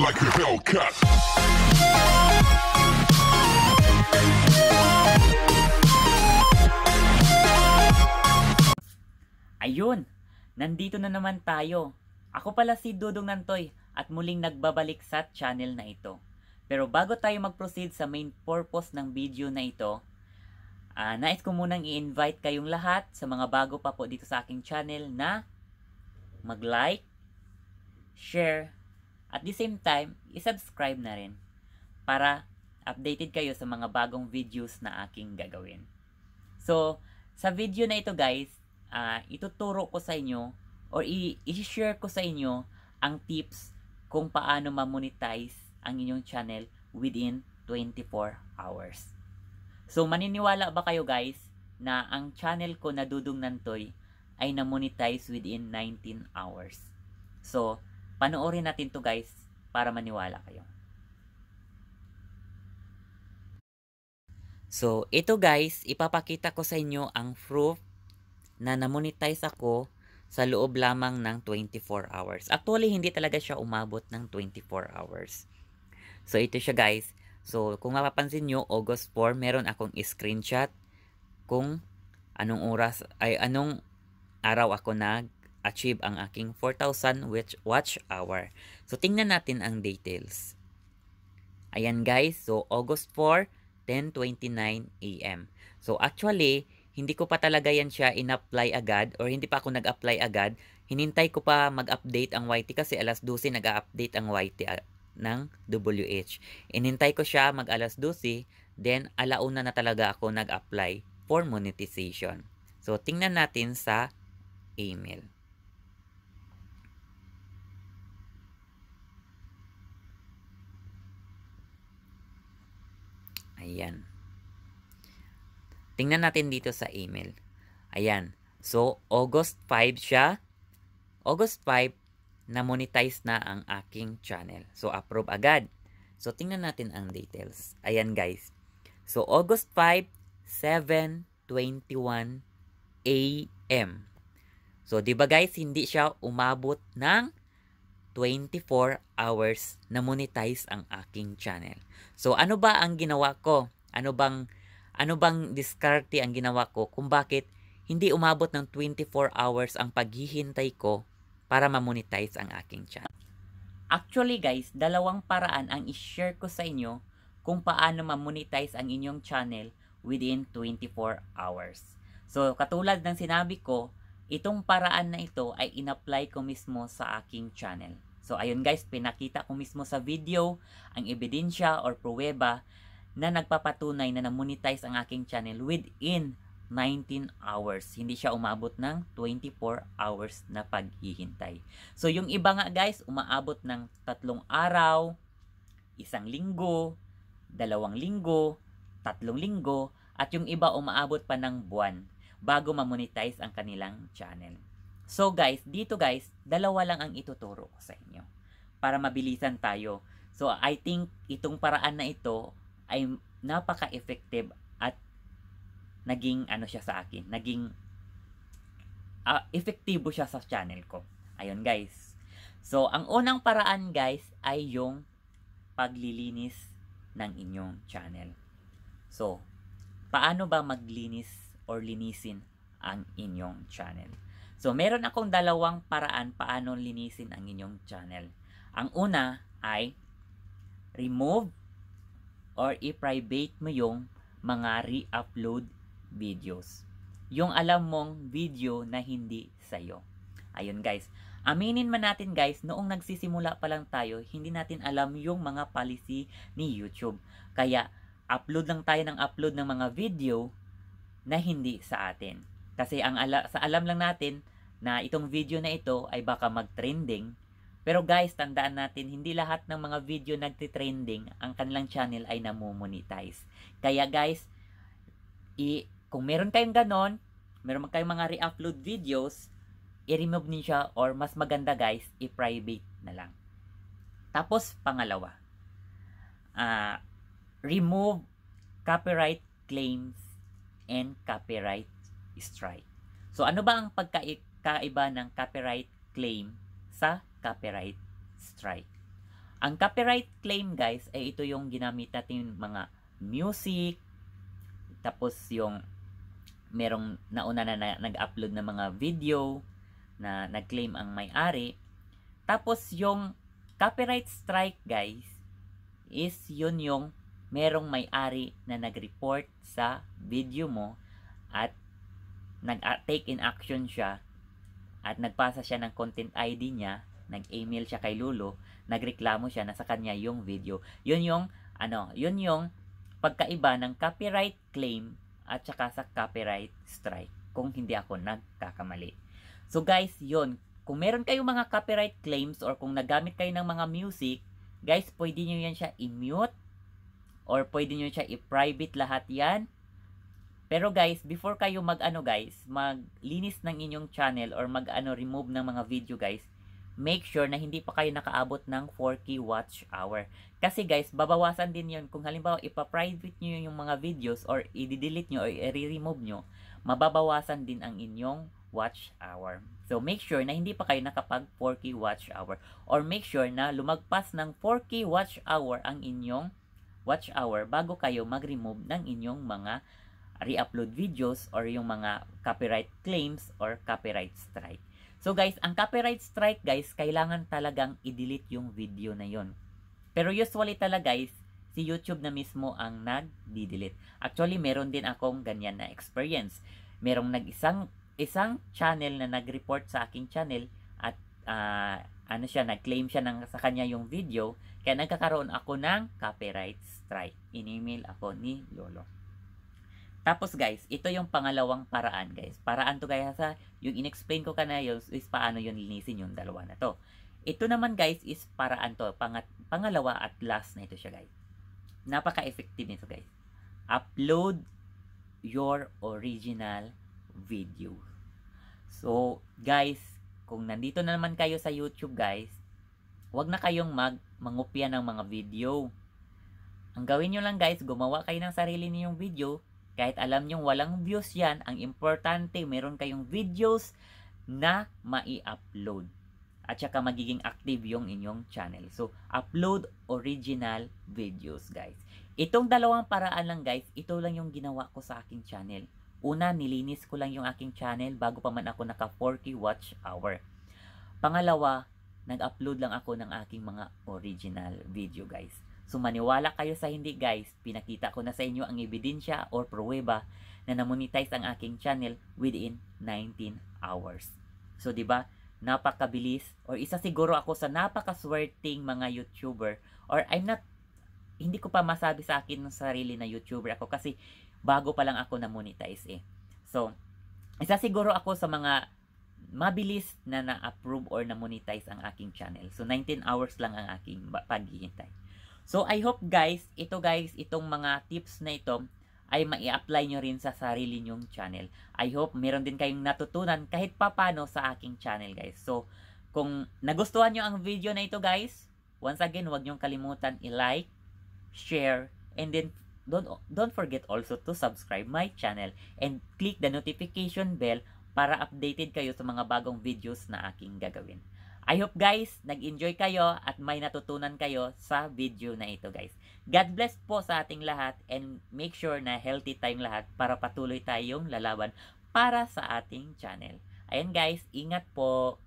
like a Hellcat. Ayun, nandito na naman tayo. Ako pala si Dudong Nantoy at muling nagbabalik sa channel na ito. Pero bago tayo mag-proceed sa main purpose ng video na ito, uh, nais ko munang i-invite kayong lahat sa mga bago pa po dito sa aking channel na mag-like, share, at the same time, isubscribe na rin para updated kayo sa mga bagong videos na aking gagawin. So, sa video na ito guys, uh, ituturo ko sa inyo or i-share ko sa inyo ang tips kung paano ma-monetize ang inyong channel within 24 hours. So, maniniwala ba kayo guys na ang channel ko na Dudong Nantoy ay na-monetize within 19 hours? So, Panoorin natin to guys para maniwala kayo. So, ito guys, ipapakita ko sa inyo ang proof na namonetize ako sa loob lamang ng 24 hours. Actually, hindi talaga siya umabot ng 24 hours. So, ito siya guys. So, kung mapapansin nyo, August 4, meron akong screenshot kung anong oras, ay anong araw ako nag achieve ang aking 4,000 watch hour. So, tingnan natin ang details. Ayan guys, so August 4, 10.29 a.m. So, actually, hindi ko pa talaga yan siya in-apply agad or hindi pa ako nag-apply agad. Hinintay ko pa mag-update ang YT kasi alas 12 nag-update ang YT ah, ng WH. Inintay ko siya mag alas 12, then alauna na talaga ako nag-apply for monetization. So, tingnan natin sa email. Ayan. Tingnan natin dito sa email. Ayan. So, August 5 siya. August 5, na-monetize na ang aking channel. So, approve agad. So, tingnan natin ang details. Ayan, guys. So, August 5, 7.21 a.m. So, di ba guys, hindi siya umabot ng 24 hours na monetize ang aking channel. So ano ba ang ginawa ko? Ano bang ano bang diskarte ang ginawa ko kung bakit hindi umabot ng 24 hours ang paghihintay ko para ma-monetize ang aking channel. Actually guys, dalawang paraan ang i-share ko sa inyo kung paano ma-monetize ang inyong channel within 24 hours. So katulad ng sinabi ko, itong paraan na ito ay in-apply ko mismo sa aking channel. So ayun guys, pinakita ko mismo sa video ang ebidensya or pruweba na nagpapatunay na na ang aking channel within 19 hours. Hindi siya umabot ng 24 hours na paghihintay. So, yung iba nga guys, umaabot ng tatlong araw, isang linggo, dalawang linggo, tatlong linggo, at yung iba umaabot pa ng buwan bago ma-monetize ang kanilang channel. So guys, dito guys, dalawa lang ang ituturo ko sa inyo para mabilisan tayo. So I think itong paraan na ito ay napaka-effective at naging ano siya sa akin, naging uh, ah, effective siya sa channel ko. Ayun guys. So ang unang paraan guys ay yung paglilinis ng inyong channel. So, paano ba maglinis or linisin ang inyong channel? So, meron akong dalawang paraan paano linisin ang inyong channel. Ang una ay remove or i-private mo yung mga re-upload videos. Yung alam mong video na hindi sa'yo. Ayun guys, aminin man natin guys, noong nagsisimula pa lang tayo, hindi natin alam yung mga policy ni YouTube. Kaya, upload lang tayo ng upload ng mga video na hindi sa atin. Kasi ang ala, sa alam lang natin na itong video na ito ay baka mag-trending. Pero guys, tandaan natin, hindi lahat ng mga video nagtitrending, ang kanilang channel ay namomonetize. Kaya guys, i kung meron kayong ganon, meron kayong mga re-upload videos, i-remove niya or mas maganda guys, i-private na lang. Tapos, pangalawa, uh, remove copyright claims and copyright strike. So ano ba ang pagkaiba ng copyright claim sa copyright strike? Ang copyright claim guys ay ito yung ginamit natin mga music, tapos yung merong nauna na, na nag-upload ng mga video na nag-claim ang may-ari. Tapos yung copyright strike guys is yun yung merong may-ari na nag-report sa video mo at nag-take in action siya at nagpasa siya ng content ID niya, nag-email siya kay Lolo, nagreklamo siya na sa kanya yung video. Yun yung ano, yun yung pagkaiba ng copyright claim at saka sa copyright strike kung hindi ako nagkakamali. So guys, yun. Kung meron kayong mga copyright claims or kung nagamit kayo ng mga music, guys, pwede nyo yan siya i-mute or pwede nyo siya i-private lahat yan pero guys, before kayo mag-ano guys, maglinis ng inyong channel or mag-ano remove ng mga video guys, make sure na hindi pa kayo nakaabot ng 4K watch hour. Kasi guys, babawasan din yon kung halimbawa ipa-private nyo yung mga videos or i-delete nyo or i-remove nyo, mababawasan din ang inyong watch hour. So make sure na hindi pa kayo nakapag 4K watch hour or make sure na lumagpas ng 4K watch hour ang inyong watch hour bago kayo mag-remove ng inyong mga re-upload videos or yung mga copyright claims or copyright strike. So guys, ang copyright strike guys, kailangan talagang i-delete yung video na yon. Pero usually talaga guys, si YouTube na mismo ang nag-delete. Actually, meron din akong ganyan na experience. Merong nag-isang isang channel na nag-report sa aking channel at uh, ano siya, nag-claim siya ng, sa kanya yung video, kaya nagkakaroon ako ng copyright strike. In-email ako ni Lolo. Tapos guys, ito yung pangalawang paraan guys. Paraan to guys sa yung inexplain ko kanina is, is paano yung linisin yung dalawa na to. Ito naman guys is paraan to, pangat, pangalawa at last na ito siya guys. Napaka-effective nito guys. Upload your original video. So guys, kung nandito na naman kayo sa YouTube guys, wag na kayong mag mangupya ng mga video. Ang gawin nyo lang guys, gumawa kayo ng sarili ninyong video kahit alam nyong walang views yan, ang importante meron kayong videos na mai-upload. At saka magiging active yung inyong channel. So, upload original videos guys. Itong dalawang paraan lang guys, ito lang yung ginawa ko sa aking channel. Una, nilinis ko lang yung aking channel bago pa man ako naka 40 watch hour. Pangalawa, nag-upload lang ako ng aking mga original video guys. So maniwala kayo sa hindi guys, pinakita ko na sa inyo ang ebidensya or pruweba na namonetize ang aking channel within 19 hours. So 'di ba? Napakabilis or isa siguro ako sa napakaswerting mga YouTuber or I'm not hindi ko pa masabi sa akin ng sarili na YouTuber ako kasi bago pa lang ako na monetize eh. So isa siguro ako sa mga mabilis na na-approve or na-monetize ang aking channel. So 19 hours lang ang aking paghihintay. So, I hope guys, ito guys, itong mga tips na ito ay mai-apply nyo rin sa sarili nyong channel. I hope meron din kayong natutunan kahit papano sa aking channel guys. So, kung nagustuhan nyo ang video na ito guys, once again, huwag nyong kalimutan i-like, share, and then don't, don't forget also to subscribe my channel and click the notification bell para updated kayo sa mga bagong videos na aking gagawin. I hope guys, nag-enjoy kayo at may natutunan kayo sa video na ito guys. God bless po sa ating lahat and make sure na healthy tayong lahat para patuloy tayong lalaban para sa ating channel. Ayan guys, ingat po!